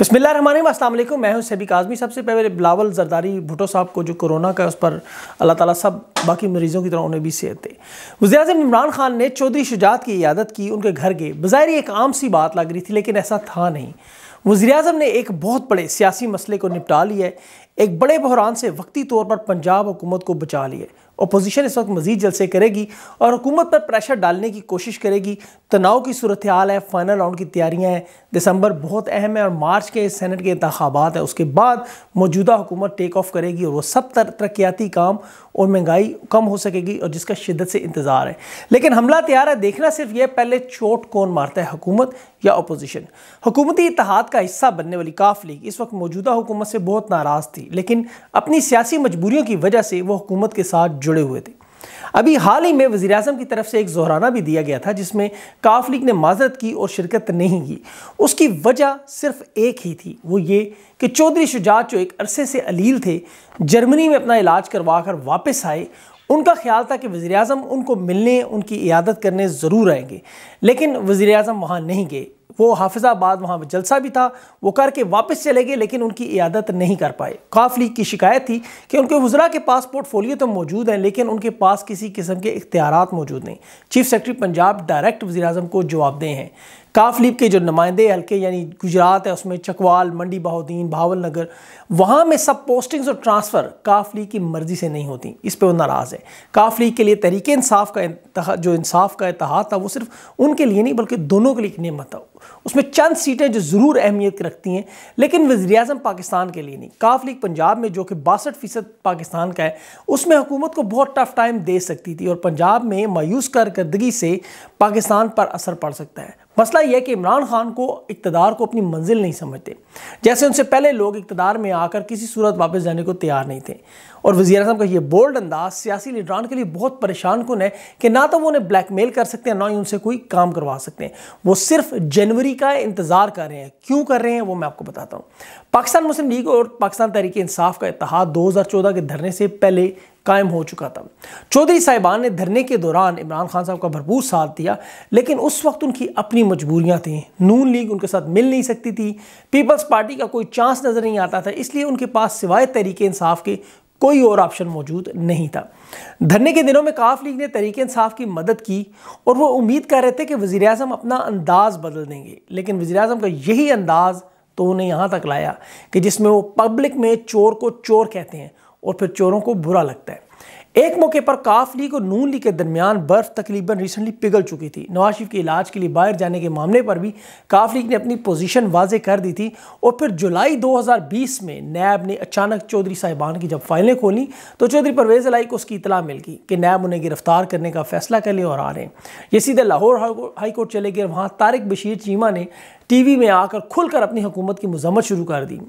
बसमिल असल मैं हूं सैबिक आज़मी सबसे पहले बिलावल जरदारी भुटो साहब को जो कोरोना का उस पर अल्लाह ताला सब बाकी मरीज़ों की तरह उन्हें भी सेहत दे वजी अजम इमरान खान ने चौधरी शुजात की इयादत की उनके घर गए बाहर एक आम सी बात लग रही थी लेकिन ऐसा था नहीं वज़ी अजम ने एक बहुत बड़े सियासी मसले को निपटा लिया है एक बड़े बहरान से वक्ती तौर पर पंजाब हुकूमत को बचा लिए अपोजिशन इस वक्त मजीद जलसे करेगी और हुकूमत पर प्रेशर डालने की कोशिश करेगी तनाव की सूरत हाल है फाइनल राउंड की तैयारियां हैं दिसंबर बहुत अहम है और मार्च के सेनेट के इंतबात हैं उसके बाद मौजूदा हुकूमत टेक ऑफ करेगी और वह सब तर तरक्याती काम और महंगाई कम हो सकेगी और जिसका शिदत से इंतज़ार है लेकिन हमला तैयार है देखना सिर्फ यह पहले चोट कौन मारता है हुकूमत या अपोजिशन हुकूमती इतिहाद का हिस्सा बनने वाली काफ लीग इस वक्त मौजूदा हुकूमत से बहुत नाराज़ थी थी लेकिन अपनी सियासी मजबूरियों की वजह से वो हुकूमत के साथ जुड़े हुए थे अभी हाल ही में वजी अजम की तरफ से एक जहराना भी दिया गया था जिसमें काफ लीग ने माजरत की और शिरकत नहीं की उसकी वजह सिर्फ एक ही थी वो ये कि चौधरी शुजात जो एक अरसे से अलील थे जर्मनी में अपना इलाज करवा कर वापस आए उनका ख्याल था कि वज़ी अजम उनको मिलने उनकी इयादत करने ज़रूर आएंगे लेकिन वज़ी अजम वहाँ नहीं गए वो हाफिजाबाद वहाँ जलसा भी था वो करके वापस चले गए लेकिन उनकी इयादत नहीं कर पाए काफ लीग की शिकायत थी कि उनके वजरा के पास पोर्टफोलियो तो मौजूद हैं लेकिन उनके पास किसी किस्म के इख्तियार मौजूद नहीं चीफ सेक्रेटरी पंजाब डायरेक्ट वजी को जवाबदेह हैं काफ़ लीग के जो नुमाइंदे हल्के यानी गुजरात है उसमें चकवाल मंडी बहाद्दीन भावल नगर वहाँ में सब पोस्टिंग्स और ट्रांसफ़र लीग की मर्ज़ी से नहीं होती इस पर वो नाराज़ है काफ लीग के लिए तहरीक इंसाफ का जो इंसाफ का इतिहाद था वो सिर्फ उनके लिए नहीं बल्कि दोनों के लिए नियमत था उसमें चंद सीटें जो ज़रूर अहमियत रखती हैं लेकिन वजी अजम पाकिस्तान के लिए नहीं काफ लीग पंजाब में जो कि बासठ फ़ीसद पाकिस्तान का है उसमें हुकूमत को बहुत टफ टाइम दे सकती थी और पंजाब में मायूस कारकर्दगी से पाकिस्तान पर असर पड़ सकता है मसला यह कि इमरान खान को इकतदार को अपनी मंजिल नहीं समझते जैसे उनसे पहले लोग इकतदार में आकर किसी सूरत वापस जाने को तैयार नहीं थे और वजी अजम का यह बोल्ड अंदाज सियासी लीडरान के लिए बहुत परेशान कन है कि ना तो वो उन्हें ब्लैकमेल कर सकते हैं ना ही उनसे कोई काम करवा सकते हैं वो सिर्फ जनवरी का इंतज़ार कर रहे हैं क्यों कर रहे हैं वो मैं आपको बताता हूँ पाकिस्तान मुस्लिम लीग और पाकिस्तान तहरीक इंसाफ का इतिहाद दो हज़ार चौदह के धरने से पहले कायम हो चुका था चौधरी साहिबान ने धरने के दौरान इमरान खान साहब का भरपूर साथ दिया लेकिन उस वक्त उनकी अपनी मजबूरियाँ थीं नून लीग उनके साथ मिल नहीं सकती थी पीपल्स पार्टी का कोई चांस नज़र नहीं आता था इसलिए उनके पास सिवाय तहरीक इंसाफ के कोई और ऑप्शन मौजूद नहीं था धरने के दिनों में काफ लीग ने तरीके इंसाफ की मदद की और वो उम्मीद कर रहे थे कि वज़ी अजम अपना अंदाज़ बदल देंगे लेकिन वज़ी अजम का यही अंदाज़ तो उन्हें यहाँ तक लाया कि जिसमें वो पब्लिक में चोर को चोर कहते हैं और फिर चोरों को बुरा लगता है एक मौके पर काफ लीग और नून लीग के दरमियान बर्फ तकरीबन रिसेंटली पिघल चुकी थी नवाज शरीफ के इलाज के लिए बाहर जाने के मामले पर भी काफ लीग ने अपनी पोजीशन वाजे कर दी थी और फिर जुलाई 2020 में नैब ने अचानक चौधरी साहिबान की जब फाइलें खोली तो चौधरी परवेज अलाई को उसकी इतला मिल गई कि नैब उन्हें गिरफ्तार करने का फैसला कर लिया और आ रहे हैं ये सीधे लाहौर हाईकोर्ट चले गए वहाँ तारक बशीर चीमा ने टीवी में आकर खुलकर अपनी हुकूमत की मजम्मत शुरू कर दी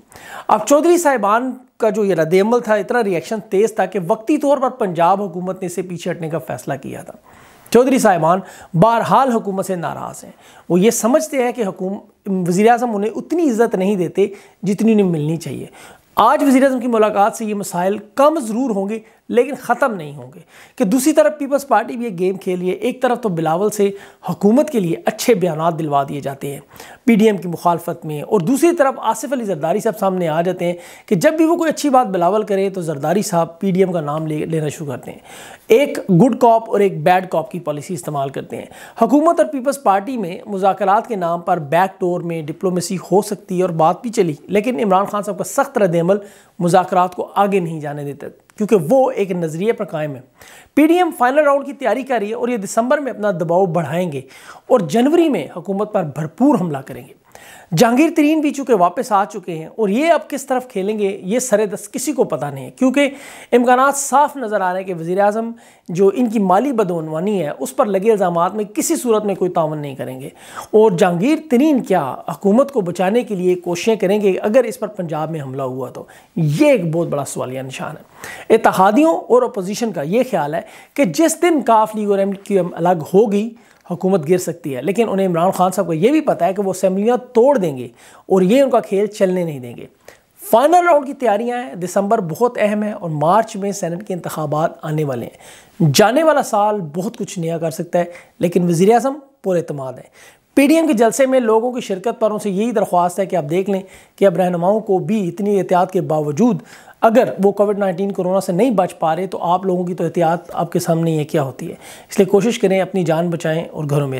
अब चौधरी साहिबान का जो ये रद्दमल था इतना रिएक्शन तेज़ था कि वक्ती तौर पर पंजाब हुकूमत ने इसे पीछे हटने का फैसला किया था चौधरी साहिबान बहरहाल हुकूमत से नाराज़ हैं वो ये समझते हैं कि वज़ी अजम उन्हें उतनी इज़्ज़त नहीं देते जितनी उन्हें मिलनी चाहिए आज वजी अजम की मुलाकात से ये मसाइल कम ज़रूर होंगे लेकिन ख़त्म नहीं होंगे कि दूसरी तरफ पीपल्स पार्टी भी एक गेम खेल रही है एक तरफ तो बिलावल से हुकूमत के लिए अच्छे बयान दिलवा दिए जाते हैं पी डी एम की मुखालफत में और दूसरी तरफ आसिफ अली जरदारी साहब सामने आ जाते हैं कि जब भी वो कोई अच्छी बात बिलावल करें तो जरदारी साहब पी डी एम का नाम ले लेना शुरू करते हैं एक गुड कॉप और एक बैड कॉप की पॉलिसी इस्तेमाल करते हैं हुकूमत और पीपल्स पार्टी में मुजाकर के नाम पर बैक डोर में डिप्लोमेसी हो सकती है और बात भी चली लेकिन इमरान खान साहब का सख्त रद्द अमल मुजाकर को आगे नहीं जाने देते क्योंकि वो एक नज़रिए पर कायम है पीडीएम फाइनल राउंड की तैयारी कर रही है और ये दिसंबर में अपना दबाव बढ़ाएंगे और जनवरी में हुकूमत पर भरपूर हमला करेंगे जहांगीर तरीन भी चुके वापस आ चुके हैं और ये अब किस तरफ खेलेंगे ये सरदस्त किसी को पता नहीं है क्योंकि इम्कान साफ नज़र आ रहे हैं कि वज़ी अजम जो इनकी माली बदवानी है उस पर लगे इल्ज़ाम में किसी सूरत में कोई तावन नहीं करेंगे और जहांगीर तरीन क्या हुकूमत को बचाने के लिए कोशिशें करेंगे अगर इस पर पंजाब में हमला हुआ तो ये एक बहुत बड़ा सवालिया निशान है इतिहादियों और अपोजिशन का ये ख्याल है कि जिस दिन काफ लीग और एम क्यू एम अलग होगी हुकूमत गिर सकती है लेकिन उन्हें इमरान खान साहब को यह भी पता है कि वो असम्बलियाँ तोड़ देंगे और ये उनका खेल चलने नहीं देंगे फाइनल राउंड की तैयारियां हैं दिसंबर बहुत अहम है और मार्च में सैनट के इंतबात आने वाले हैं जाने वाला साल बहुत कुछ नया कर सकता है लेकिन वजीर अजम पुरमाद है पीडीएम के जलसे में लोगों की शिरकत पर उनसे यही दरख्वास्त है कि आप देख लें कि अब रहनुमाओं को भी इतनी एहतियात के बावजूद अगर वो कोविड नाइन्टीन कोरोना से नहीं बच पा रहे तो आप लोगों की तो एहतियात आपके सामने ये क्या होती है इसलिए कोशिश करें अपनी जान बचाएं और घरों में